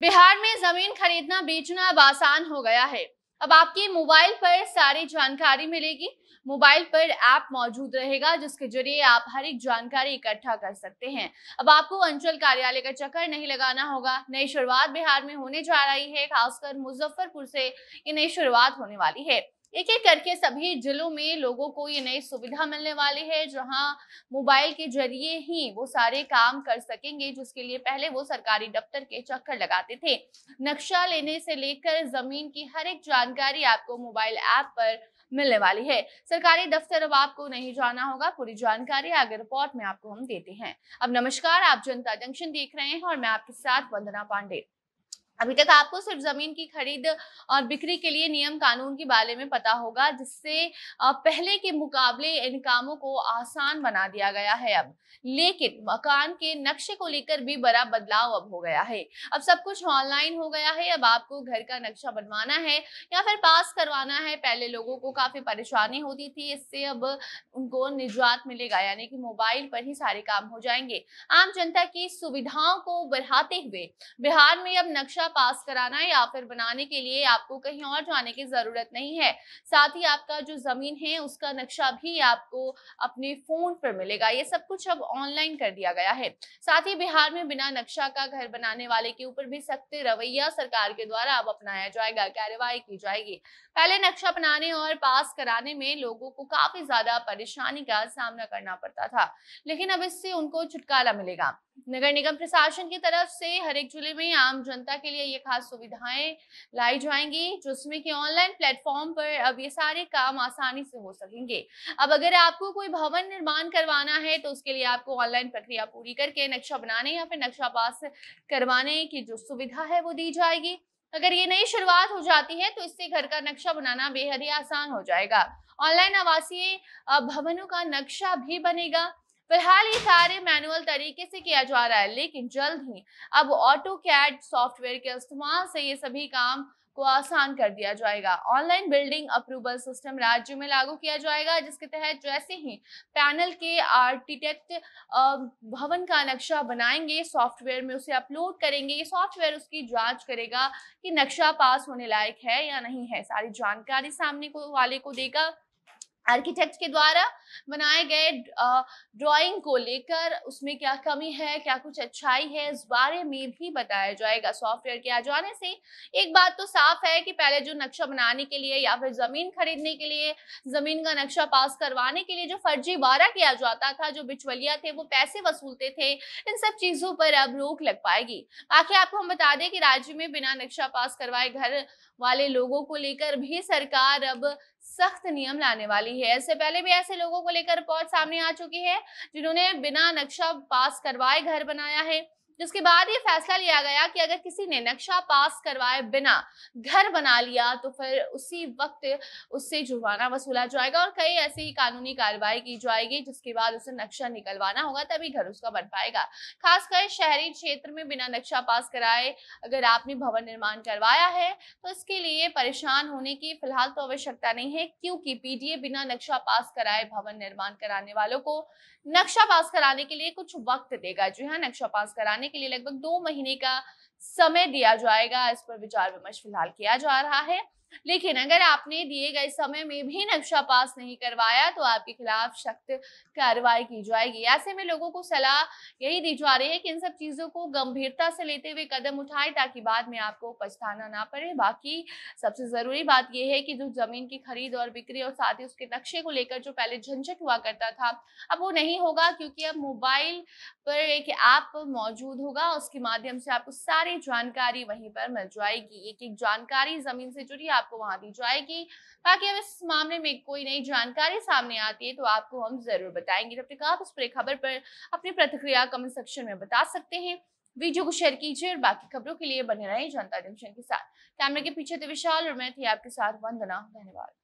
बिहार में जमीन खरीदना बेचना अब आसान हो गया है अब आपके मोबाइल पर सारी जानकारी मिलेगी मोबाइल पर ऐप मौजूद रहेगा जिसके जरिए आप हर एक जानकारी इकट्ठा कर सकते हैं अब आपको अंचल कार्यालय का चक्कर नहीं लगाना होगा नई शुरुआत बिहार में होने जा रही है खासकर मुजफ्फरपुर से ये नई शुरुआत होने वाली है एक एक करके सभी जिलों में लोगों को ये नई सुविधा मिलने वाली है जहां मोबाइल के जरिए ही वो सारे काम कर सकेंगे जिसके लिए पहले वो सरकारी दफ्तर के चक्कर लगाते थे नक्शा लेने से लेकर जमीन की हर एक जानकारी आपको मोबाइल ऐप पर मिलने वाली है सरकारी दफ्तर अब आपको नहीं जाना होगा पूरी जानकारी आगे रिपोर्ट में आपको हम देते हैं अब नमस्कार आप जनता जंक्शन देख रहे हैं और मैं आपके साथ वंदना पांडे अभी तक आपको सिर्फ जमीन की खरीद और बिक्री के लिए नियम कानून के बारे में पता होगा जिससे पहले के मुकाबले इन कामों को आसान बना दिया गया है अब लेकिन मकान के नक्शे को लेकर भी बड़ा बदलाव अब हो गया है अब सब कुछ ऑनलाइन हो गया है अब आपको घर का नक्शा बनवाना है या फिर पास करवाना है पहले लोगों को काफी परेशानी होती थी इससे अब उनको निजात मिलेगा यानी कि मोबाइल पर ही सारे काम हो जाएंगे आम जनता की सुविधाओं को बढ़ाते हुए बिहार में अब नक्शा का पास कराना या फिर बनाने के लिए आपको कहीं और जाने की ज़रूरत नहीं है साथ ही आपका जो ज़मीन है उसका नक्शा भी आपको अपने फ़ोन पर मिलेगा ये सब कुछ अब ऑनलाइन कर दिया गया है साथ ही बिहार में बिना नक्शा का घर बनाने वाले के ऊपर भी सख्त रवैया सरकार के द्वारा अब अपनाया जाएगा कार्यवाही की जाएगी पहले नक्शा बनाने और पास कराने में लोगों को काफी ज्यादा परेशानी का सामना करना पड़ता था लेकिन अब इससे उनको छुटकारा मिलेगा नगर निगम प्रशासन की तरफ से हर एक जिले में आम जनता के लिए ये खास सुविधाएं लाई जाएंगी जिसमें कि ऑनलाइन प्लेटफॉर्म पर अब ये सारे काम आसानी से हो सकेंगे अब अगर आपको कोई भवन निर्माण करवाना है तो उसके लिए आपको ऑनलाइन प्रक्रिया पूरी करके नक्शा बनाने या फिर नक्शा पास करवाने की जो सुविधा है वो दी जाएगी अगर ये नई शुरुआत हो जाती है तो इससे घर का नक्शा बनाना बेहद ही आसान हो जाएगा ऑनलाइन आवासीय भवनों का नक्शा भी बनेगा फिलहाल ये सारे मैनुअल तरीके से किया जा रहा है लेकिन जल्द ही अब ऑटो कैड सॉफ्टवेयर के इस्तेमाल से ये सभी काम को आसान कर दिया जाएगा ऑनलाइन बिल्डिंग अप्रूवल सिस्टम राज्य में लागू किया जाएगा जिसके तहत जैसे ही पैनल के आर्किटेक्ट भवन का नक्शा बनाएंगे सॉफ्टवेयर में उसे अपलोड करेंगे ये सॉफ्टवेयर उसकी जांच करेगा कि नक्शा पास होने लायक है या नहीं है सारी जानकारी सामने को वाले को देगा आर्किटेक्ट के द्वारा बनाए गए ड्राइंग को लेकर उसमें क्या कमी है क्या कुछ अच्छाई है इस बारे में भी बताया जाएगा सॉफ्टवेयर के आ जाने से एक बात तो साफ है कि पहले जो नक्शा बनाने के लिए या फिर ज़मीन खरीदने के लिए ज़मीन का नक्शा पास करवाने के लिए जो फर्जी फर्जीवाड़ा किया जाता था जो बिचवलिया थे वो पैसे वसूलते थे इन सब चीज़ों पर अब रोक लग पाएगी बाकी आपको हम बता दें कि राज्य में बिना नक्शा पास करवाए घर वाले लोगों को लेकर भी सरकार अब सख्त नियम लाने वाली रही है इससे पहले भी ऐसे लोगों को लेकर रिपोर्ट सामने आ चुकी है जिन्होंने बिना नक्शा पास करवाए घर बनाया है जिसके बाद ये फैसला लिया गया कि अगर किसी ने नक्शा पास करवाए बिना घर बना लिया तो फिर उसी वक्त उससे जुर्माना वसूला जाएगा और कई ऐसी कानूनी कार्रवाई की जाएगी जिसके बाद उसे नक्शा निकलवाना होगा तभी घर उसका बन पाएगा खासकर शहरी क्षेत्र में बिना नक्शा पास कराए अगर आपने भवन निर्माण करवाया है तो इसके लिए परेशान होने की फिलहाल तो आवश्यकता नहीं है क्योंकि पीडीए बिना नक्शा पास कराए भवन निर्माण कराने वालों को नक्शा पास कराने के लिए कुछ वक्त देगा जी हाँ नक्शा पास कराने बनाने के लिए लगभग दो महीने का समय दिया जाएगा इस पर विचार विमर्श फिलहाल किया जा रहा है लेकिन अगर आपने दिए गए समय में भी नक्शा पास नहीं करवाया तो आपके खिलाफ सख्त कार्रवाई की जाएगी ऐसे में लोगों को सलाह यही दी जा रही है कि इन सब चीजों को गंभीरता से लेते हुए कदम उठाए ताकि बाद में आपको पछताना ना पड़े बाकी सबसे जरूरी बात यह है कि जो जमीन की खरीद और बिक्री और साथ ही उसके नक्शे को लेकर जो पहले झंझट हुआ करता था अब वो नहीं होगा क्योंकि अब मोबाइल पर एक ऐप मौजूद होगा उसके माध्यम से आपको सारी जानकारी वहीं पर मिल जाएगी एक एक जानकारी जमीन से जुड़ी आपको वहां दी जाएगी बाकी अब इस मामले में कोई नई जानकारी सामने आती है तो आपको हम जरूर बताएंगे जब तक आप इस पूरी खबर पर अपनी प्रतिक्रिया कमेंट सेक्शन में बता सकते हैं वीडियो को शेयर कीजिए और बाकी खबरों के लिए बने रहें जनता जंक्शन के साथ कैमरे के पीछे थे विशाल और मैं थी आपके साथ वंदना धन्यवाद